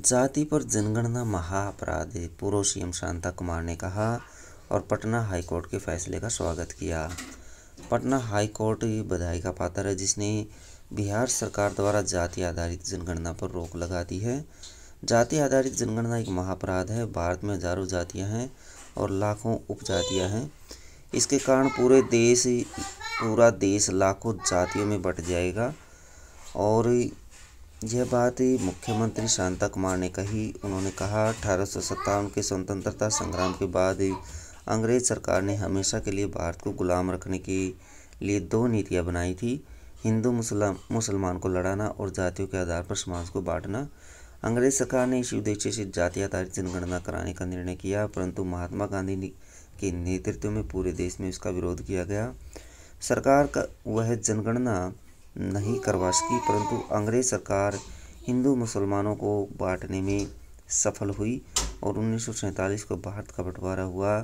जाति पर जनगणना महाअपराध है पूर्व सीएम शांता कुमार ने कहा और पटना हाईकोर्ट के फैसले का स्वागत किया पटना हाईकोर्ट बधाई का पात्र है जिसने बिहार सरकार द्वारा जाति आधारित जनगणना पर रोक लगा दी है जाति आधारित जनगणना एक महाअपराध है भारत में हजारों जातियां हैं और लाखों उपजातियां हैं इसके कारण पूरे देश पूरा देश लाखों जातियों में बट जाएगा और यह बात मुख्यमंत्री शांता कुमार ने कही उन्होंने कहा अठारह के स्वतंत्रता संग्राम के बाद अंग्रेज सरकार ने हमेशा के लिए भारत को गुलाम रखने के लिए दो नीतियाँ बनाई थी हिंदू मुसलमान मुसलमान को लड़ाना और जातियों के आधार पर समाज को बांटना अंग्रेज सरकार ने इस उद्देश्य से जाति आधारित जनगणना कराने का निर्णय किया परंतु महात्मा गांधी के नेतृत्व में पूरे देश में इसका विरोध किया गया सरकार का वह जनगणना नहीं करवा सकी परंतु अंग्रेज सरकार हिंदू मुसलमानों को बांटने में सफल हुई और उन्नीस को भारत का बंटवारा हुआ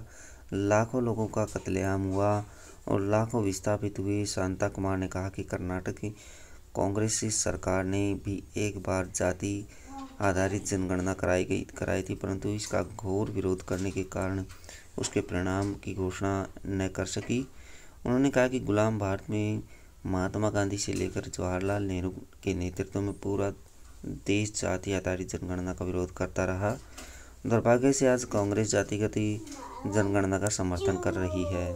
लाखों लोगों का कत्लेआम हुआ और लाखों विस्थापित हुए शांता कुमार ने कहा कि कर्नाटक की कांग्रेस सरकार ने भी एक बार जाति आधारित जनगणना कराई गई कराई थी परंतु इसका घोर विरोध करने के कारण उसके परिणाम की घोषणा न कर सकी उन्होंने कहा कि गुलाम भारत में महात्मा गांधी से लेकर जवाहरलाल नेहरू के नेतृत्व में पूरा देश जाति आधारित जनगणना का विरोध करता रहा दुर्भाग्य से आज कांग्रेस जातिगत जनगणना का समर्थन कर रही है